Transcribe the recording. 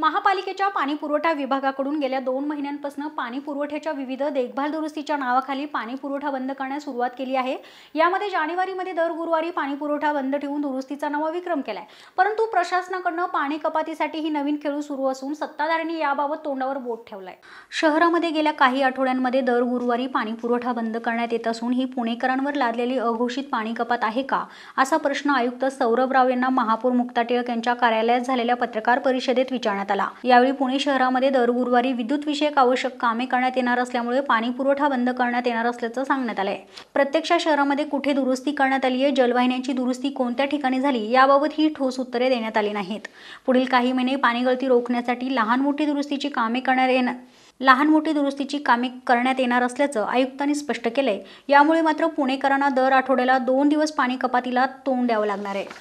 महापालिकेच्या पाणीपुरवठा विभागाकडून गेल्या दोन महिन्यांपासून पाणी पुरवठ्याच्या विविध देखभाल दुरुस्तीच्या नावाखाली पाणी पुरवठा बंद करण्यास सुरुवात केली आहे यामध्ये जानेवारीमध्ये दर गुरुवारी पाणीपुरवठा बंद ठेवून दुरुस्तीचा नवा विक्रम केलाय परंतु प्रशासनाकडनं पाणी कपातीसाठी ही नवीन खेळू सुरू असून सत्ताधाऱ्यांनी याबाबत तोंडावर बोट ठेवलाय शहरामध्ये गेल्या काही आठवड्यांमध्ये दर गुरुवारी पाणीपुरवठा बंद करण्यात येत असून ही पुणेकरांवर लादलेली अघोषित पाणी कपात आहे का असा प्रश्न आयुक्त सौरभ राव यांना महापौर मुक्ता टिळक यांच्या कार्यालयात झालेल्या पत्रकार परिषदेत विचारण्यात करण्यात आला यावेळी पुणे शहरामध्ये दर गुरुवारी विद्युत विषयक आवश्यक कामे करण्यात येणार असल्यामुळे पाणी पुरवठा बंद करण्यात येणार असल्याचं सांगण्यात आलंय प्रत्यक्ष शहरामध्ये कुठे दुरुस्ती करण्यात आली आहे जलवाहिन्यांची दुरुस्ती कोणत्या ठिकाणी झाली याबाबत ही ठोस उत्तरे देण्यात आली नाहीत पुढील काही महिने पाणी गळती रोखण्यासाठी लहान मोठी दुरुस्तीची कामे करणार येणार लहान मोठी दुरुस्तीची कामे करण्यात येणार असल्याचं आयुक्तांनी स्पष्ट केलंय यामुळे मात्र पुणेकरांना दर आठवड्याला दोन दिवस पाणी कपातीला तोंड द्यावं लागणार आहे